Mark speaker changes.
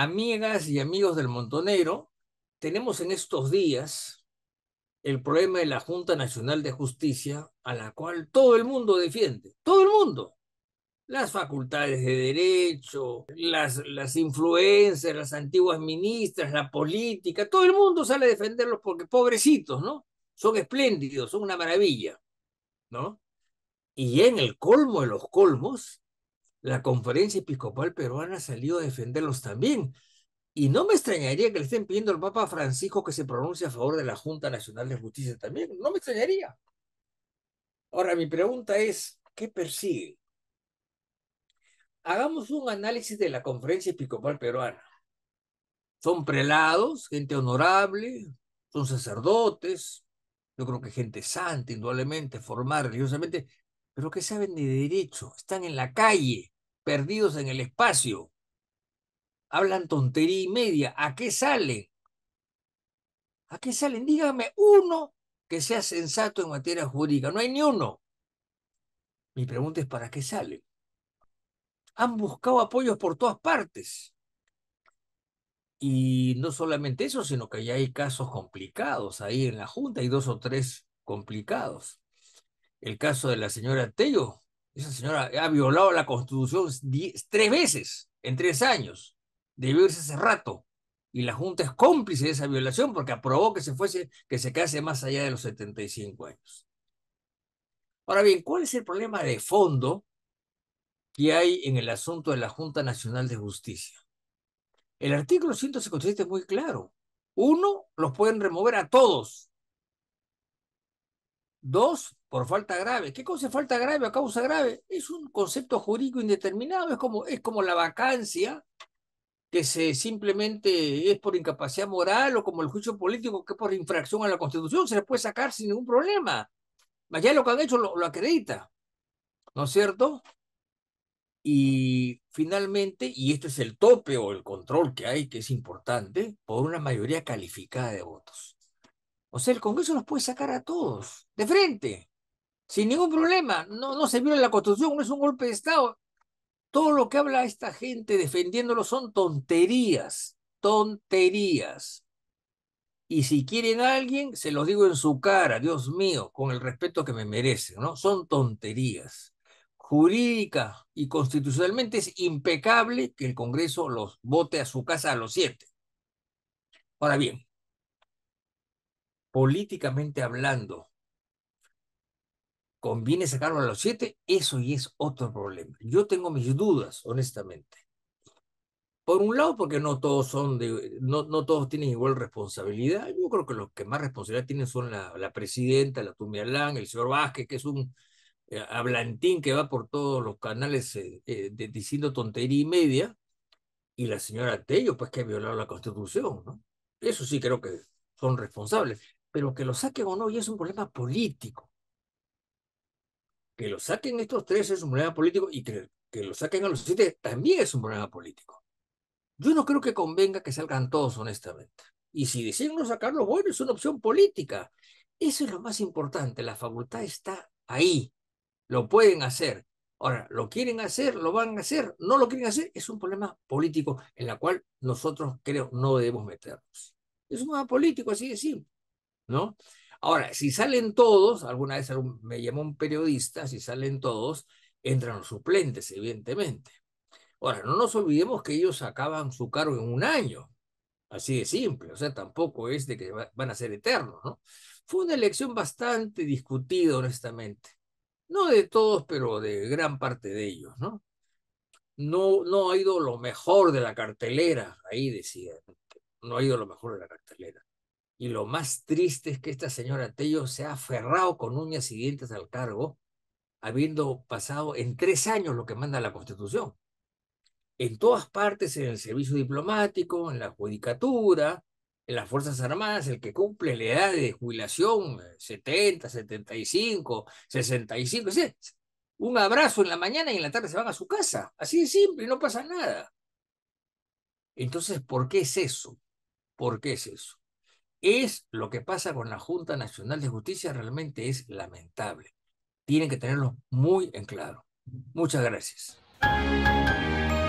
Speaker 1: amigas y amigos del Montonero, tenemos en estos días el problema de la Junta Nacional de Justicia, a la cual todo el mundo defiende, todo el mundo. Las facultades de derecho, las, las influencias, las antiguas ministras, la política, todo el mundo sale a defenderlos porque pobrecitos, ¿no? Son espléndidos, son una maravilla, ¿no? Y en el colmo de los colmos, la conferencia episcopal peruana salió a defenderlos también. Y no me extrañaría que le estén pidiendo al Papa Francisco que se pronuncie a favor de la Junta Nacional de Justicia también. No me extrañaría. Ahora, mi pregunta es, ¿qué persigue? Hagamos un análisis de la conferencia episcopal peruana. Son prelados, gente honorable, son sacerdotes, yo creo que gente santa, indudablemente, formada religiosamente, pero que saben de derecho, están en la calle, perdidos en el espacio, hablan tontería y media, ¿a qué salen? ¿A qué salen? Dígame uno que sea sensato en materia jurídica, no hay ni uno. Mi pregunta es, ¿para qué salen? Han buscado apoyos por todas partes. Y no solamente eso, sino que ya hay casos complicados ahí en la Junta, hay dos o tres complicados el caso de la señora Tello. Esa señora ha violado la constitución tres veces en tres años. Debió irse hace rato. Y la Junta es cómplice de esa violación porque aprobó que se fuese, que se case más allá de los 75 años. Ahora bien, ¿cuál es el problema de fondo que hay en el asunto de la Junta Nacional de Justicia? El artículo 157 es muy claro. Uno, los pueden remover a todos Dos, por falta grave. ¿Qué cosa es falta grave o causa grave? Es un concepto jurídico indeterminado, es como, es como la vacancia que se simplemente es por incapacidad moral o como el juicio político que por infracción a la Constitución se le puede sacar sin ningún problema. Ya lo que han hecho lo, acredita, ¿no es cierto? Y finalmente, y este es el tope o el control que hay, que es importante, por una mayoría calificada de votos. O sea, el Congreso los puede sacar a todos, de frente, sin ningún problema. No, no se viola la Constitución, no es un golpe de Estado. Todo lo que habla esta gente defendiéndolo son tonterías, tonterías. Y si quieren a alguien, se los digo en su cara, Dios mío, con el respeto que me merecen, ¿no? Son tonterías. Jurídica y constitucionalmente es impecable que el Congreso los vote a su casa a los siete. Ahora bien, políticamente hablando, conviene sacarlo a los siete, eso y es otro problema. Yo tengo mis dudas, honestamente. Por un lado, porque no todos son de, no, no todos tienen igual responsabilidad. Yo creo que los que más responsabilidad tienen son la, la presidenta, la Tumialán, el señor Vázquez, que es un eh, hablantín que va por todos los canales eh, eh, diciendo tontería y media, y la señora Tello, pues que ha violado la constitución, Eso sí creo que son responsables pero que lo saquen o no ya es un problema político. Que lo saquen estos tres es un problema político y que, lo saquen a los siete también es un problema político. Yo no creo que convenga que salgan todos, honestamente. Y si deciden no sacarlos, bueno, es una opción política. Eso es lo más importante. La facultad está ahí. Lo pueden hacer. Ahora, ¿lo quieren hacer? ¿Lo van a hacer? ¿No lo quieren hacer? Es un problema político en el cual nosotros, creo, no debemos meternos. Es un problema político, así de simple. ¿no? Ahora, si salen todos, alguna vez me llamó un periodista, si salen todos, entran los suplentes, evidentemente. Ahora, no nos olvidemos que ellos acaban su cargo en un año, así de simple, o sea, tampoco es de que van a ser eternos, ¿no? Fue una elección bastante discutida, honestamente. No de todos, pero de gran parte de ellos, ¿no? No, no ha ido lo mejor de la cartelera, ahí decía, no ha ido lo mejor de la cartelera. Y lo más triste es que esta señora Tello se ha aferrado con uñas y dientes al cargo, habiendo pasado en tres años lo que manda la Constitución. En todas partes, en el servicio diplomático, en la judicatura, en las Fuerzas Armadas, el que cumple la edad de jubilación, 70, 75, 65, un abrazo en la mañana y en la tarde se van a su casa. Así de simple, no pasa nada. Entonces, ¿por qué es eso? ¿Por qué es eso? es lo que pasa con la Junta Nacional de Justicia, realmente es lamentable. Tienen que tenerlo muy en claro. Muchas gracias.